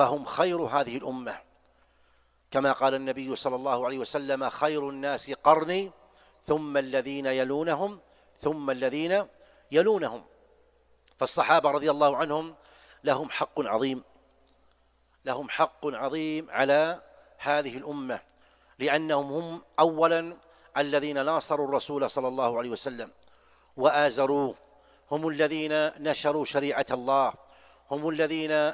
فهم خير هذه الامه كما قال النبي صلى الله عليه وسلم خير الناس قرني ثم الذين يلونهم ثم الذين يلونهم فالصحابه رضي الله عنهم لهم حق عظيم لهم حق عظيم على هذه الامه لانهم هم اولا الذين ناصروا الرسول صلى الله عليه وسلم وازروه هم الذين نشروا شريعه الله هم الذين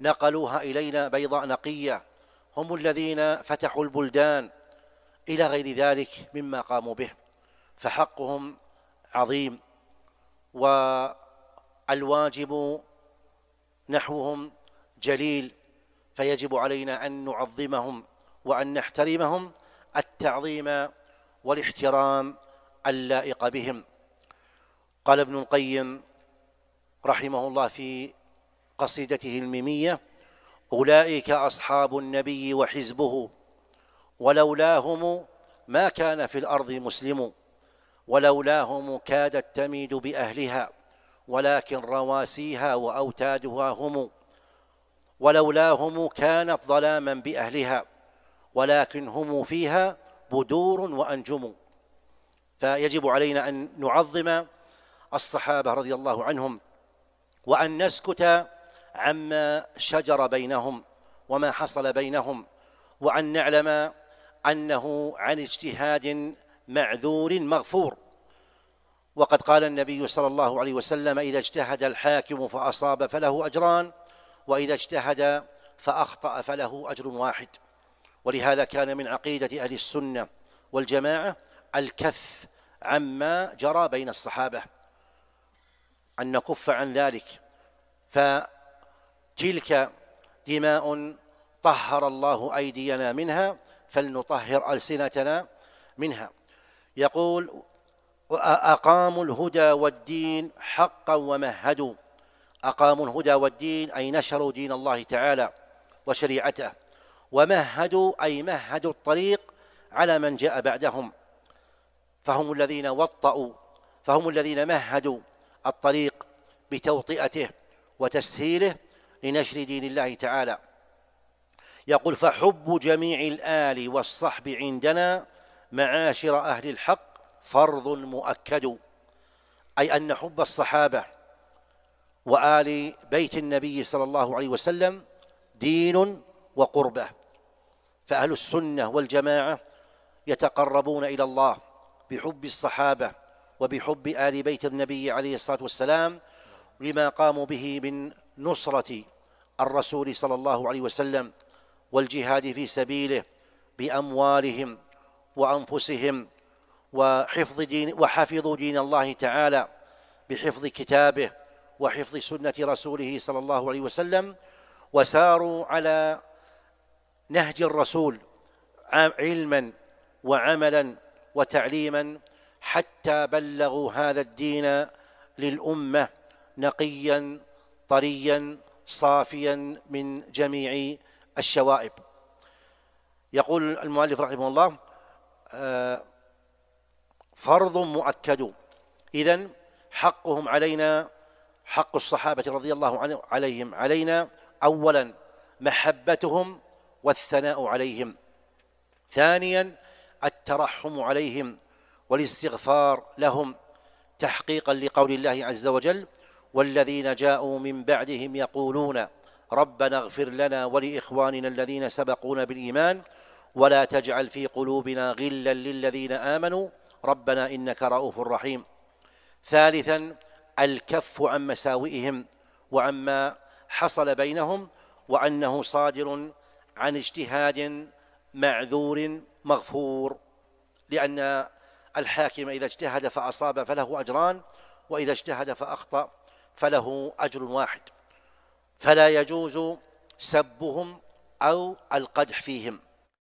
نقلوها إلينا بيضاء نقية هم الذين فتحوا البلدان إلى غير ذلك مما قاموا به فحقهم عظيم والواجب نحوهم جليل فيجب علينا أن نعظمهم وأن نحترمهم التعظيم والاحترام اللائق بهم قال ابن القيم رحمه الله في قصيدته الميمية أولئك أصحاب النبي وحزبه ولولاهم ما كان في الأرض مسلم ولولاهم كادت تميد بأهلها ولكن رواسيها وأوتادها هم ولولاهم كانت ظلاما بأهلها ولكن هم فيها بدور وأنجم فيجب علينا أن نعظم الصحابة رضي الله عنهم وأن نسكت عما شجر بينهم وما حصل بينهم وأن نعلم أنه عن اجتهاد معذور مغفور وقد قال النبي صلى الله عليه وسلم إذا اجتهد الحاكم فأصاب فله أجران وإذا اجتهد فأخطأ فله أجر واحد ولهذا كان من عقيدة أهل السنة والجماعة الكف عما جرى بين الصحابة أن نكف عن ذلك ف تلك دماء طهر الله أيدينا منها فلنطهر ألسنتنا منها يقول أقاموا الهدى والدين حقا ومهدوا أقاموا الهدى والدين أي نشروا دين الله تعالى وشريعته ومهدوا أي مهدوا الطريق على من جاء بعدهم فهم الذين وطأوا فهم الذين مهدوا الطريق بتوطئته وتسهيله لنشر دين الله تعالى يقول فحب جميع الآل والصحب عندنا معاشر أهل الحق فرض مؤكد أي أن حب الصحابة وآل بيت النبي صلى الله عليه وسلم دين وقربة فأهل السنة والجماعة يتقربون إلى الله بحب الصحابة وبحب آل بيت النبي عليه الصلاة والسلام لما قاموا به من نصرة الرسول صلى الله عليه وسلم والجهاد في سبيله بأموالهم وأنفسهم وحفظ دين وحفظوا دين الله تعالى بحفظ كتابه وحفظ سنة رسوله صلى الله عليه وسلم وساروا على نهج الرسول علما وعملا وتعليما حتى بلغوا هذا الدين للأمة نقيا طريا صافيا من جميع الشوائب يقول المؤلف رحمه الله آه، فرض مؤكد إذا حقهم علينا حق الصحابة رضي الله عليهم علينا أولا محبتهم والثناء عليهم ثانيا الترحم عليهم والاستغفار لهم تحقيقا لقول الله عز وجل والذين جاءوا من بعدهم يقولون ربنا اغفر لنا ولاخواننا الذين سبقونا بالايمان ولا تجعل في قلوبنا غلا للذين امنوا ربنا انك رؤوف رحيم ثالثا الكف عن مساوئهم وعما حصل بينهم وانه صادر عن اجتهاد معذور مغفور لان الحاكم اذا اجتهد فاصاب فله اجران واذا اجتهد فاخطا فله أجر واحد فلا يجوز سبهم أو القدح فيهم